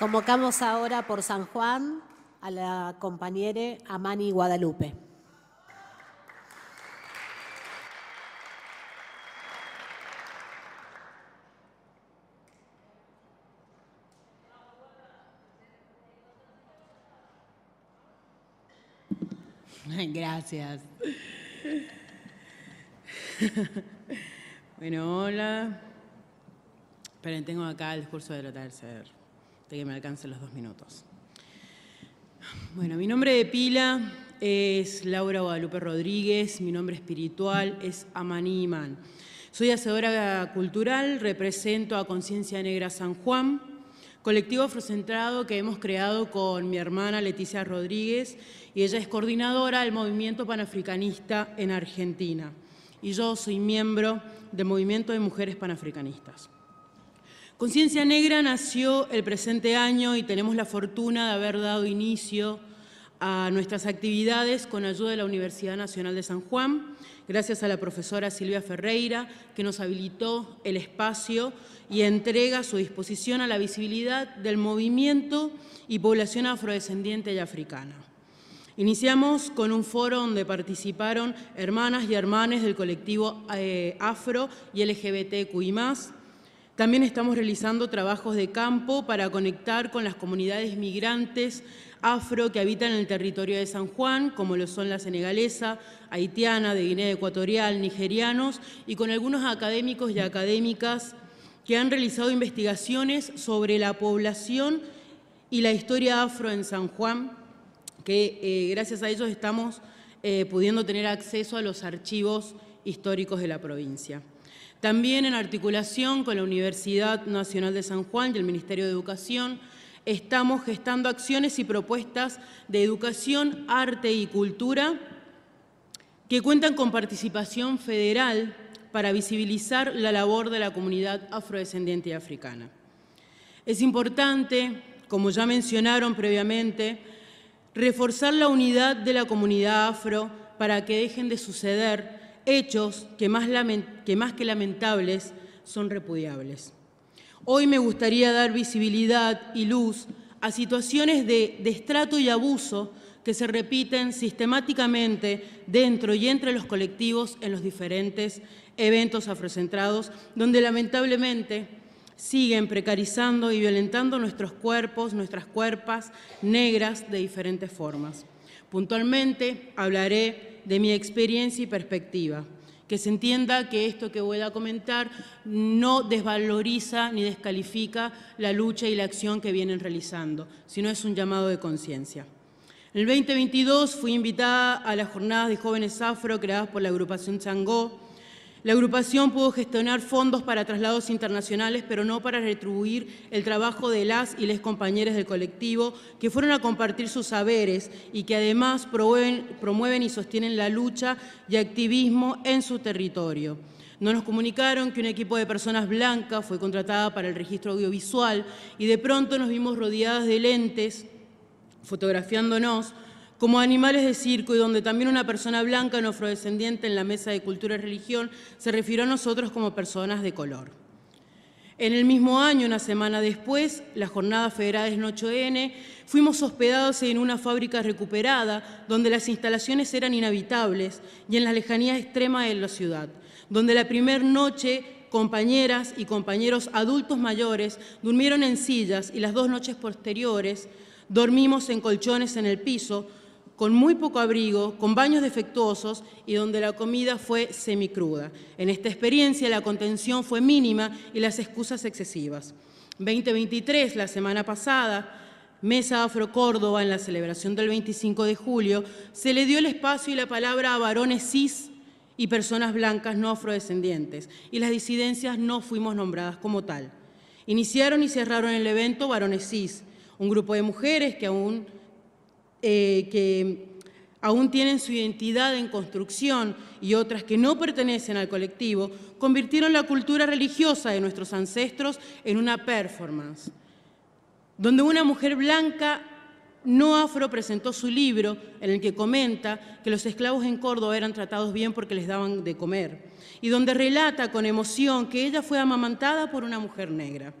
Convocamos ahora por San Juan a la compañera Amani Guadalupe. Gracias. Bueno, hola. Pero tengo acá el discurso de del tercero que me alcancen los dos minutos. Bueno, mi nombre de pila es Laura Guadalupe Rodríguez, mi nombre espiritual es Amaní Iman. Soy hacedora cultural, represento a Conciencia Negra San Juan, colectivo afrocentrado que hemos creado con mi hermana Leticia Rodríguez y ella es coordinadora del movimiento panafricanista en Argentina. Y yo soy miembro del movimiento de mujeres panafricanistas. Conciencia Negra nació el presente año y tenemos la fortuna de haber dado inicio a nuestras actividades con ayuda de la Universidad Nacional de San Juan, gracias a la profesora Silvia Ferreira, que nos habilitó el espacio y entrega su disposición a la visibilidad del movimiento y población afrodescendiente y africana. Iniciamos con un foro donde participaron hermanas y hermanos del colectivo eh, afro y LGBTQI+, también estamos realizando trabajos de campo para conectar con las comunidades migrantes afro que habitan en el territorio de San Juan, como lo son la senegalesa, haitiana, de Guinea Ecuatorial, nigerianos, y con algunos académicos y académicas que han realizado investigaciones sobre la población y la historia afro en San Juan, que eh, gracias a ellos estamos eh, pudiendo tener acceso a los archivos históricos de la provincia. También en articulación con la Universidad Nacional de San Juan y el Ministerio de Educación, estamos gestando acciones y propuestas de educación, arte y cultura que cuentan con participación federal para visibilizar la labor de la comunidad afrodescendiente y africana. Es importante, como ya mencionaron previamente, reforzar la unidad de la comunidad afro para que dejen de suceder hechos que más, que lamentables son repudiables. Hoy me gustaría dar visibilidad y luz a situaciones de destrato y abuso que se repiten sistemáticamente dentro y entre los colectivos en los diferentes eventos afrocentrados, donde lamentablemente siguen precarizando y violentando nuestros cuerpos, nuestras cuerpas negras de diferentes formas. Puntualmente hablaré de mi experiencia y perspectiva. Que se entienda que esto que voy a comentar no desvaloriza ni descalifica la lucha y la acción que vienen realizando, sino es un llamado de conciencia. En el 2022 fui invitada a las jornadas de jóvenes afro creadas por la agrupación Changó, la agrupación pudo gestionar fondos para traslados internacionales, pero no para retribuir el trabajo de las y les compañeros del colectivo que fueron a compartir sus saberes y que además promueven, promueven y sostienen la lucha y activismo en su territorio. No nos comunicaron que un equipo de personas blancas fue contratada para el registro audiovisual y de pronto nos vimos rodeadas de lentes fotografiándonos como animales de circo y donde también una persona blanca no afrodescendiente en la mesa de cultura y religión se refirió a nosotros como personas de color. En el mismo año, una semana después, la jornada federal es n fuimos hospedados en una fábrica recuperada donde las instalaciones eran inhabitables y en la lejanía extrema de la ciudad, donde la primer noche compañeras y compañeros adultos mayores durmieron en sillas y las dos noches posteriores dormimos en colchones en el piso con muy poco abrigo, con baños defectuosos y donde la comida fue semicruda. En esta experiencia la contención fue mínima y las excusas excesivas. 2023, la semana pasada, Mesa Afro Córdoba, en la celebración del 25 de julio, se le dio el espacio y la palabra a varones cis y personas blancas no afrodescendientes, y las disidencias no fuimos nombradas como tal. Iniciaron y cerraron el evento varones cis, un grupo de mujeres que aún eh, que aún tienen su identidad en construcción y otras que no pertenecen al colectivo, convirtieron la cultura religiosa de nuestros ancestros en una performance, donde una mujer blanca no afro presentó su libro en el que comenta que los esclavos en Córdoba eran tratados bien porque les daban de comer, y donde relata con emoción que ella fue amamantada por una mujer negra,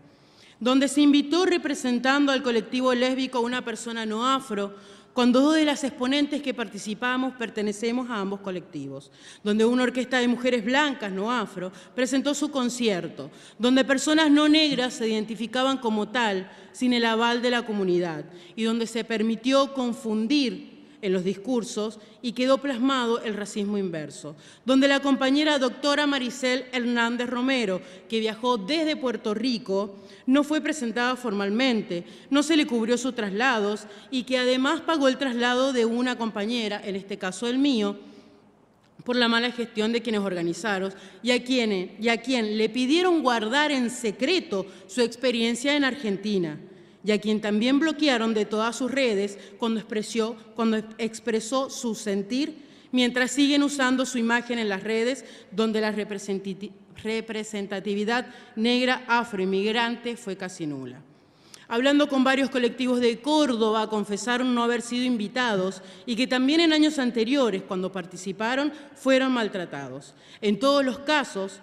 donde se invitó representando al colectivo lésbico una persona no afro, con dos de las exponentes que participamos pertenecemos a ambos colectivos, donde una orquesta de mujeres blancas, no afro, presentó su concierto, donde personas no negras se identificaban como tal sin el aval de la comunidad y donde se permitió confundir en los discursos y quedó plasmado el racismo inverso, donde la compañera doctora Maricel Hernández Romero, que viajó desde Puerto Rico, no fue presentada formalmente, no se le cubrió sus traslados y que además pagó el traslado de una compañera, en este caso el mío, por la mala gestión de quienes organizaron y a, quienes, y a quien le pidieron guardar en secreto su experiencia en Argentina y a quien también bloquearon de todas sus redes cuando expresó, su sentir, mientras siguen usando su imagen en las redes donde la representatividad negra afroinmigrante fue casi nula. Hablando con varios colectivos de Córdoba, confesaron no haber sido invitados y que también en años anteriores, cuando participaron, fueron maltratados. En todos los casos,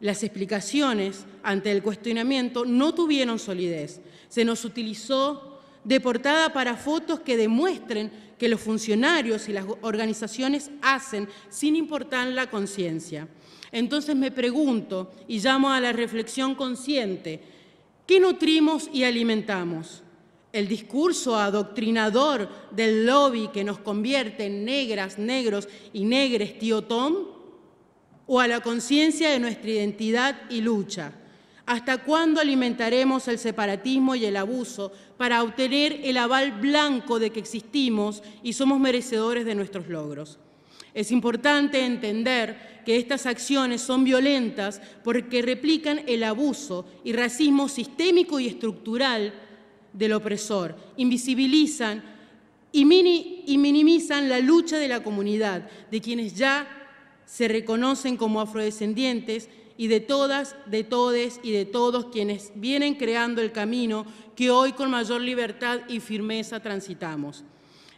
las explicaciones ante el cuestionamiento no tuvieron solidez. Se nos utilizó de portada para fotos que demuestren que los funcionarios y las organizaciones hacen sin importar la conciencia. Entonces me pregunto y llamo a la reflexión consciente, ¿qué nutrimos y alimentamos? El discurso adoctrinador del lobby que nos convierte en negras, negros y negres, tío Tom, o a la conciencia de nuestra identidad y lucha? ¿Hasta cuándo alimentaremos el separatismo y el abuso para obtener el aval blanco de que existimos y somos merecedores de nuestros logros? Es importante entender que estas acciones son violentas porque replican el abuso y racismo sistémico y estructural del opresor, invisibilizan y, minimizan la lucha de la comunidad, de quienes ya se reconocen como afrodescendientes y de todas, de todes y de todos quienes vienen creando el camino que hoy con mayor libertad y firmeza transitamos.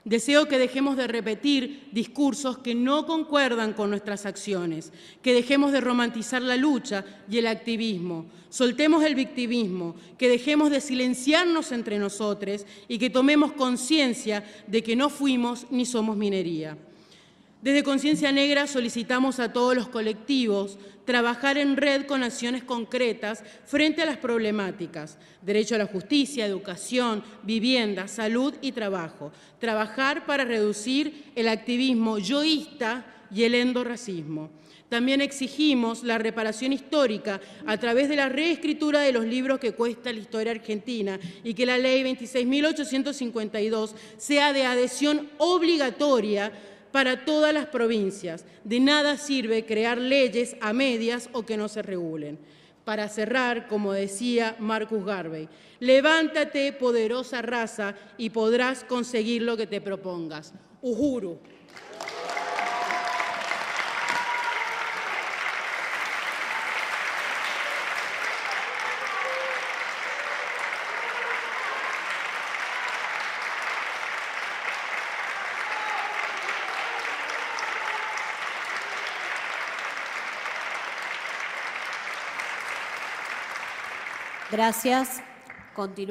Deseo que dejemos de repetir discursos que no concuerdan con nuestras acciones, que dejemos de romantizar la lucha y el activismo, soltemos el victimismo, que dejemos de silenciarnos entre nosotros y que tomemos conciencia de que no fuimos ni somos minería. Desde Conciencia Negra solicitamos a todos los colectivos trabajar en red con acciones concretas frente a las problemáticas, derecho a la justicia, educación, vivienda, salud y trabajo. Trabajar para reducir el activismo yoísta y el endorracismo. También exigimos la reparación histórica a través de la reescritura de los libros que cuesta la historia argentina y que la ley 26.852 sea de adhesión obligatoria para todas las provincias. De nada sirve crear leyes a medias o que no se regulen. Para cerrar, como decía Marcus Garvey, levántate poderosa raza y podrás conseguir lo que te propongas. Uhuru. Gracias. continúa